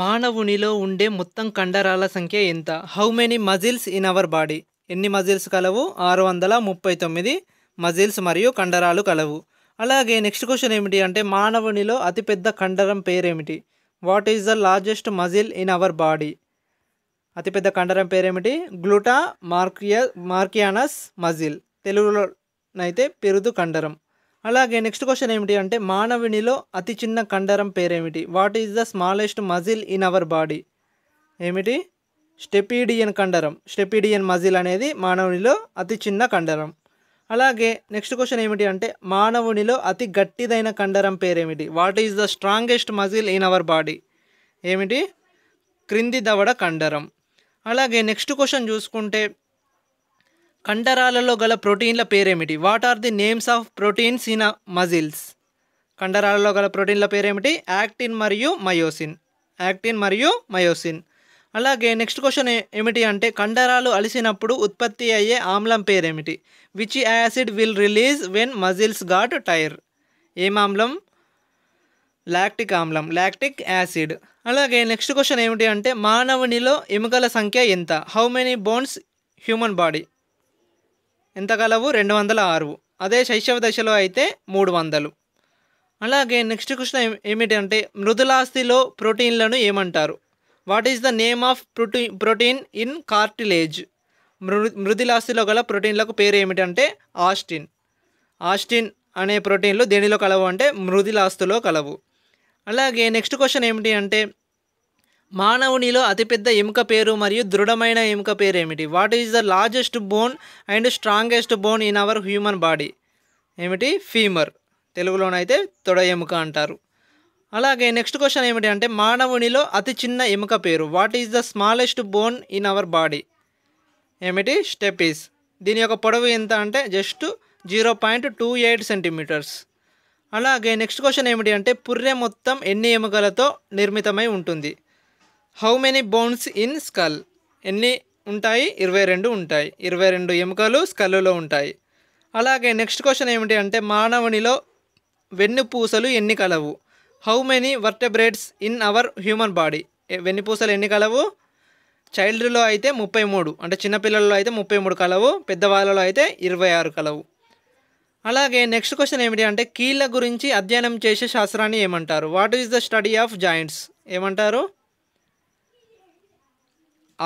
మానవునిలో ఉండే మొత్తం కండరాల సంఖ్య ఎంత how many muscles in our body ఎన్ని మజిల్స్ కలవు ఆరు వందల ముప్పై తొమ్మిది మజిల్స్ మరియు కండరాలు కలవు అలాగే నెక్స్ట్ క్వశ్చన్ ఏమిటి అంటే మానవునిలో అతిపెద్ద కండరం పేరేమిటి what is the largest muscle in our body అతిపెద్ద కండరం పేరేమిటి గ్లూటా మార్కియా మార్కియానస్ మజిల్ తెలుగులో అయితే పెరుదు కండరం అలాగే నెక్స్ట్ క్వశ్చన్ ఏమిటి అంటే మానవునిలో అతి చిన్న కండరం పేరేమిటి what is the smallest muscle in our body ఏమిటి స్టెపీడియన్ కండరం స్టెపీడియన్ మజిల్ అనేది మానవునిలో అతి చిన్న కండరం అలాగే నెక్స్ట్ క్వశ్చన్ ఏమిటి అంటే మానవునిలో అతి గట్టిదైన కండరం పేరేమిటి what is the strongest muscle in our body ఏమిటి క్రింది దవడ కండరం అలాగే నెక్స్ట్ క్వశ్చన్ చూసుకుంటే కండరాలలో గల ప్రోటీన్ల పేరేమిటి what are the names of proteins in muscles కండరాలలో గల ప్రోటీన్ల పేరేమిటి యాక్టిన్ మరియు మయోసిన్ యాక్టిన్ మరియు మయోసిన్ అలాగే నెక్స్ట్ క్వశ్చన్ ఏమిటి అంటే కండరాలు అలిసినప్పుడు ఉత్పత్తి అయ్యే ఆమ్లం పేరేమిటి which acid will release when muscles got tire ఏం ఆమ్లం లాక్టిక్ ఆమ్లం లాక్టిక్ యాసిడ్ అలాగే నెక్స్ట్ క్వశ్చన్ ఏమిటి అంటే మానవునిలో ఎముకల సంఖ్య ఎంత how many bones human body ఎంత కలవు రెండు వందల ఆరు అదే శైశవ దశలో అయితే మూడు వందలు అలాగే నెక్స్ట్ క్వశ్చన్ ఏమిటంటే మృదులాస్తిలో ప్రోటీన్లను ఏమంటారు what is the name of protein protein in cartilage మృ మృదులాస్తిలో గల ప్రోటీన్లకు పేరు ఏమిటంటే ఆస్టిన్ ఆస్టిన్ అనే ప్రోటీన్లు దేనిలో కలవు అంటే మృదులాస్తులో కలవు అలాగే నెక్స్ట్ క్వశ్చన్ ఏమిటి అంటే మానవునిలో అతిపెద్ద ఎముక పేరు మరియు దృఢమైన ఎముక పేరు ఏమిటి what is the largest bone and strongest bone in our human body ఏమిటి ఫీమర్ తెలుగులోనైతే తొడ ఎముక అంటారు అలాగే నెక్స్ట్ క్వశ్చన్ ఏమిటి అంటే మానవునిలో అతి చిన్న ఎముక పేరు what is the smallest bone in our body ఏమిటి స్టెపీస్ దీని యొక్క పొడవు ఎంత అంటే just zero point two eight centimetres అలాగే నెక్స్ట్ క్వశ్చన్ ఏమిటి అంటే పుర్రె మొత్తం ఎన్ని ఎముకలతో నిర్మితమై ఉంటుంది how many bones in skull ఎన్ని ఉంటాయి ఇరవై రెండు ఉంటాయి ఇరవై రెండు ఎముకలు స్కల్లులో ఉంటాయి అలాగే నెక్స్ట్ క్వశ్చన్ ఏమిటి అంటే మానవునిలో వెన్నుపూసలు ఎన్ని కలవు how many vertebrates in our human body వెన్నుపూసలు ఎన్ని కలవు చైల్డ్లో అయితే ముప్పై మూడు అంటే చిన్నపిల్లల్లో అయితే ముప్పై మూడు కలవు పెద్దవాళ్ళలో అయితే ఇరవై ఆరు కలవు అలాగే నెక్స్ట్ క్వశ్చన్ ఏమిటి అంటే కీళ్ళ గురించి అధ్యయనం చేసే శాస్త్రాన్ని ఏమంటారు what is the study of joints ఏమంటారు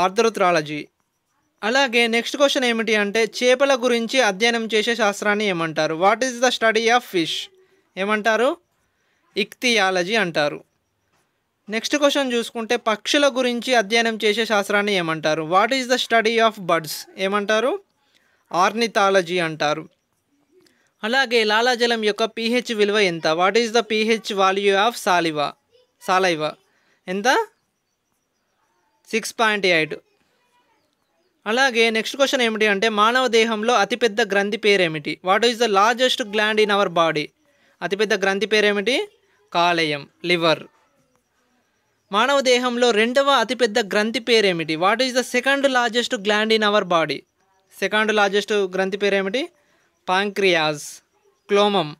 ఆర్థరథ్రాలజీ అలాగే నెక్స్ట్ క్వశ్చన్ ఏమిటి అంటే చేపల గురించి అధ్యయనం చేసే శాస్త్రాన్ని ఏమంటారు what is the study of fish ఏమంటారు ఇక్తియాలజీ అంటారు నెక్స్ట్ క్వశ్చన్ చూసుకుంటే పక్షుల గురించి అధ్యయనం చేసే శాస్త్రాన్ని ఏమంటారు what is the study of birds ఏమంటారు ఆర్నిథాలజీ అంటారు అలాగే లాలాజలం యొక్క పీహెచ్ విలువ ఎంత what is the pH value of saliva saliva ఎంత సిక్స్ పాయింట్ ఎయిట్ అలాగే నెక్స్ట్ క్వశ్చన్ ఏమిటి అంటే మానవ దేహంలో అతిపెద్ద గ్రంథి పేరేమిటి what is the largest gland in our body అతిపెద్ద గ్రంథి పేరేమిటి కాలేయం లివర్ మానవ దేహంలో రెండవ అతిపెద్ద గ్రంథి పేరేమిటి what is the second largest gland in our body second largest గ్రంథి పేరేమిటి పాంక్రియాజ్ క్లోమం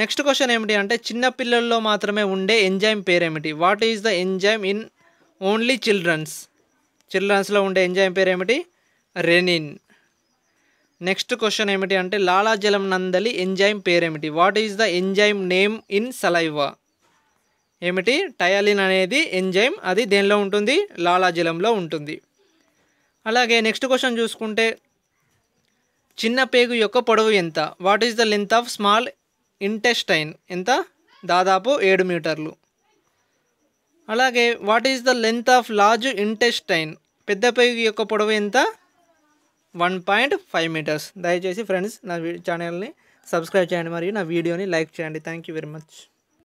నెక్స్ట్ క్వశ్చన్ ఏమిటి అంటే చిన్నపిల్లల్లో మాత్రమే ఉండే ఎంజైమ్ పేరేమిటి what is the enzyme in only childrens చిల్డ్రన్స్లో ఉండే ఎంజైమ్ పేరు ఏమిటి రెనిన్ నెక్స్ట్ క్వశ్చన్ ఏమిటి అంటే లాలాజలం నందలి ఎంజైమ్ పేరేమిటి what is the enzyme name in saliva ఏమిటి టయాలిన్ అనేది ఎంజైమ్ అది దేనిలో ఉంటుంది లాలాజలంలో ఉంటుంది అలాగే నెక్స్ట్ క్వశ్చన్ చూసుకుంటే చిన్న పేగు యొక్క పొడవు ఎంత what is the length of small intestine ఎంత దాదాపు ఏడు మీటర్లు అలాగే what is the length of large intestine పెద్ద పెరుగు యొక్క పొడవు ఎంత వన్ పాయింట్ ఫైవ్ మీటర్స్ దయచేసి ఫ్రెండ్స్ నా ఛానల్ని సబ్స్క్రైబ్ చేయండి మరియు నా వీడియోని లైక్ చేయండి థ్యాంక్ యూ వెరీ మచ్